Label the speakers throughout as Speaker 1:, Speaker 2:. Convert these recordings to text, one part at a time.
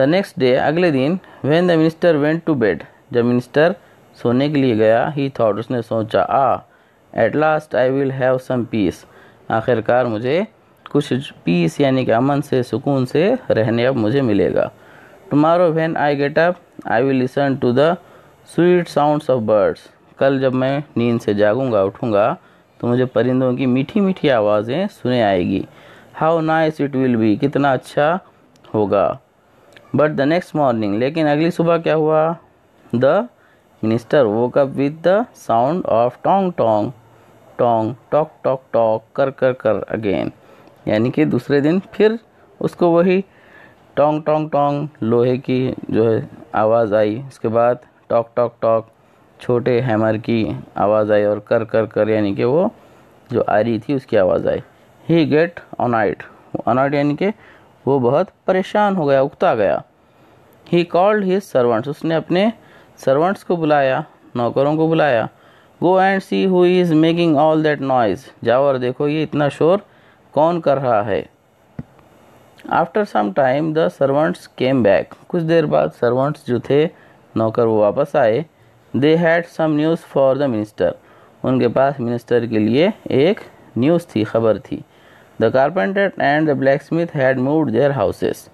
Speaker 1: The next day अगले दिन when the minister went to bed जब मिनिस्टर सोने के लिए गया ही थॉट उसने सोचा ah at last I will have some peace आखिरकार मुझे कुछ पीस यानी कि अमन से सुकून से रहने अब मुझे मिलेगा tomorrow when I get up I will listen to the sweet sounds of birds कल जब मैं नींद से जागूंगा उठूंगा तो मुझे परिंदों की मीठी मीठी आवाज़ें सुने आएगी how nice it will be कितना अच्छा होगा बट द नेक्स्ट मॉर्निंग लेकिन अगली सुबह क्या हुआ the minister woke up with the sound of tong tong tong tok talk tok कर कर कर अगेन यानी कि दूसरे दिन फिर उसको वही टोंग टोंग टोंग लोहे की जो है आवाज़ आई उसके बाद टॉक टॉक टॉक छोटे हैमर की आवाज़ आई और कर कर कर यानी कि वो जो आ रही थी उसकी आवाज़ आई ही गेट ऑनाइट ऑनाइट यानी कि वो बहुत परेशान हो गया उगता गया ही कॉल्ड हिज सर्वेंट्स उसने अपने सर्वेंट्स को बुलाया नौकरों को बुलाया go and see who is making all that noise जाओ और देखो ये इतना शोर कौन कर रहा है after some time the servants came back कुछ देर बाद सर्वेंट्स जो थे नौकर वो वापस आए they had some news for the minister उनके पास मिनिस्टर के लिए एक न्यूज़ थी खबर थी the carpenter and the blacksmith had move their houses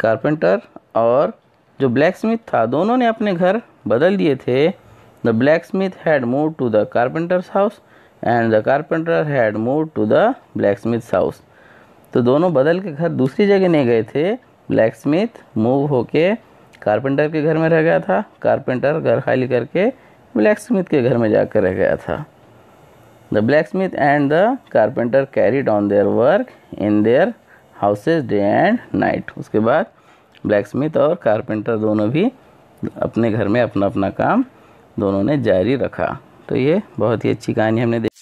Speaker 1: carpenter और जो ब्लैक स्मिथ था दोनों ने अपने घर बदल दिए थे the blacksmith had move to the carpenter's house and the carpenter had move to the blacksmith's house तो दोनों बदल के घर दूसरी जगह नहीं गए थे ब्लैक स्मिथ मूव होके कारपेंटर के घर में रह गया था कारपेंटर घर खाली करके ब्लैक स्मिथ के घर में जाकर रह गया था The blacksmith and the carpenter carried on their work in their houses day and night. उसके बाद ब्लैक और कारपेंटर दोनों भी अपने घर में अपना अपना काम दोनों ने जारी रखा तो ये बहुत ही अच्छी कहानी हमने